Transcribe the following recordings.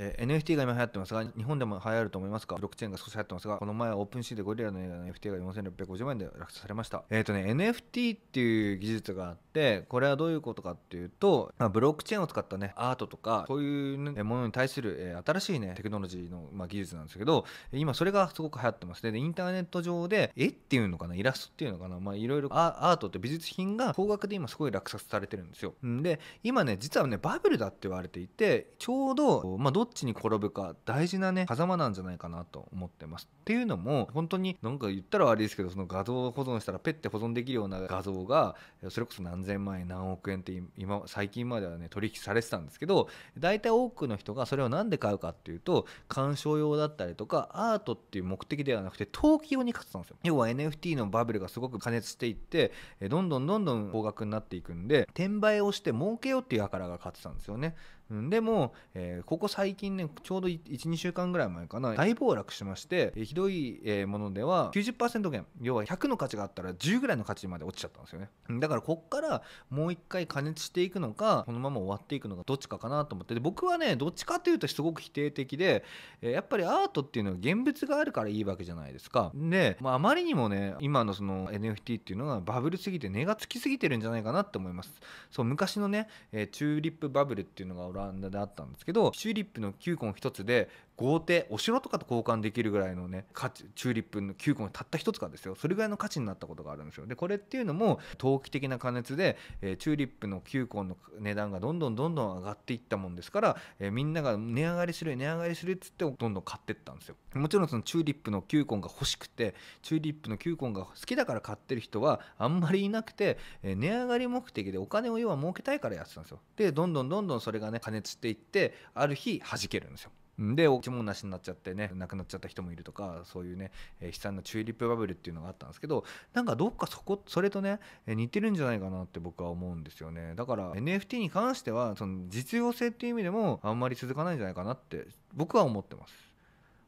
えー、NFT が今流行ってますが、日本でも流行ると思いますかブロックチェーンが少し流行ってますが、この前オープンシーでゴリラの NFT が4650万円で落札されました。えっ、ー、とね、NFT っていう技術があって、てこれはどういうことかっていうと、まブロックチェーンを使ったねアートとかそういうものに対する、え新しいねテクノロジーの、ま技術なんですけど今それがすごく流行ってますねでインターネット上で絵っていうのかなイラストっていうのかなまいろいろアートって美術品が高額で今すごい落札されてるんですよで今ね実はねバブルだって言われていてちょうど、まあ、どっちに転ぶか大事なね狭間なんじゃないかなと思ってますっていうのも本当になんか言ったら悪いですけどその画像を保存したらペッて保存できるような画像がそれこそ何千0万円何億円って今最近まではね取引されてたんですけど大体多くの人がそれを何で買うかっていうと鑑賞用だったりとかアートっていう目的ではなくて投機用に買ってたんですよ要は NFT のバブルがすごく加熱していってどんどんどんどん高額になっていくんで転売をして儲けようっていう輩が買ってたんですよねうん、でも、えー、ここ最近ねちょうど12週間ぐらい前かな大暴落しまして、えー、ひどい、えー、ものでは90%減要は100の価値があったら10ぐらいの価値まで落ちちゃったんですよねだからこっからもう一回加熱していくのかこのまま終わっていくのかどっちかかなと思ってで僕はねどっちかというとすごく否定的で、えー、やっぱりアートっていうのは現物があるからいいわけじゃないですかで、まあ、まりにもね今のその NFT っていうのがバブルすぎて値がつきすぎてるんじゃないかなって思いますそう昔のね、えチューリップバブルっていうのがランダであったんですけどチューリップの球根の1つで豪邸お城とかと交換できるぐらいのね価値チューリップの9個のたった1つかですよそれぐらいの価値になったことがあるんですよでこれっていうのも投機的な加熱で、えー、チューリップの球根の値段がどんどんどんどん上がっていったもんですから、えー、みんなが値上がりする値上がりするっつってどんどん買ってったんですよもちろんそのチューリップの球根が欲しくてチューリップの球根が好きだから買ってる人はあんまりいなくて、えー、値上がり目的でお金を要は儲けたいからやってたんですよでどんどんどんどんそれがね加熱していってある日弾けるんですよ。でおちもなしになっちゃってね亡くなっちゃった人もいるとかそういうね、えー、悲惨なチューリップバブルっていうのがあったんですけどなんかどっかそこそれとね、えー、似てるんじゃないかなって僕は思うんですよねだから NFT に関してはその実用性っていう意味でもあんまり続かないんじゃないかなって僕は思ってます。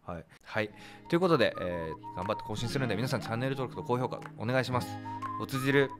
はい、はい、ということで、えー、頑張って更新するんで皆さんチャンネル登録と高評価お願いします。おつじる